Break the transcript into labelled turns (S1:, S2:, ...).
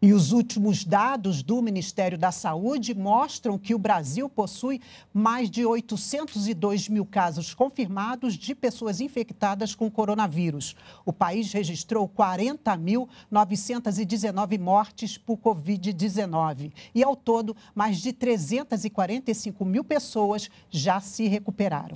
S1: E os últimos dados do Ministério da Saúde mostram que o Brasil possui mais de 802 mil casos confirmados de pessoas infectadas com coronavírus. O país registrou 40.919 mortes por Covid-19. E, ao todo, mais de 345 mil pessoas já se recuperaram.